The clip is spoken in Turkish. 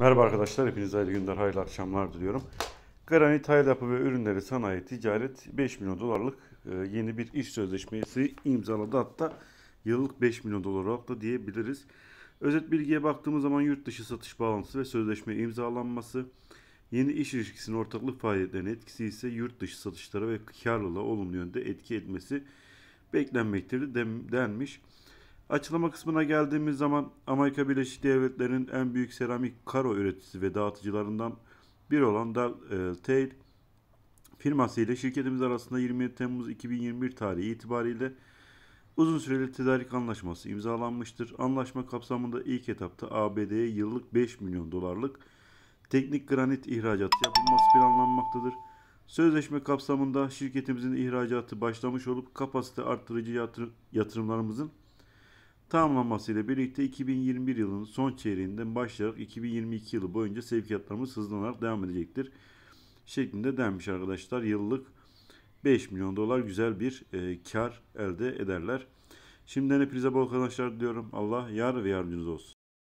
Merhaba arkadaşlar, hepinize hayırlı günler, hayırlı akşamlar diliyorum. Granit Hayal Yapı ve Ürünleri Sanayi Ticaret 5 milyon dolarlık e, yeni bir iş sözleşmesi imzaladı. Hatta yıllık 5 milyon dolar da diyebiliriz. Özet bilgiye baktığımız zaman yurt dışı satış bağlantısı ve sözleşme imzalanması, yeni iş ilişkisinin ortaklık faaliyetlerine etkisi ise yurt dışı satışlara ve karlılığa olumlu yönde etki etmesi beklenmektedir denmiş. Açıklama kısmına geldiğimiz zaman Amerika Birleşik Devletleri'nin en büyük seramik karo üreticisi ve dağıtıcılarından biri olan Dal e, Tail firması ile şirketimiz arasında 27 Temmuz 2021 tarihi itibariyle uzun süreli tedarik anlaşması imzalanmıştır. Anlaşma kapsamında ilk etapta ABD'ye yıllık 5 milyon dolarlık teknik granit ihracatı yapılması planlanmaktadır. Sözleşme kapsamında şirketimizin ihracatı başlamış olup kapasite arttırıcı yatırımlarımızın Tamamlamasıyla birlikte 2021 yılının son çeyreğinden başlayarak 2022 yılı boyunca sevkiyatlarımız hızlanarak devam edecektir. Şeklinde denmiş arkadaşlar. Yıllık 5 milyon dolar güzel bir e, kar elde ederler. Şimdiden hepinize bol arkadaşlar diliyorum. Allah yar ve yardımcınız olsun.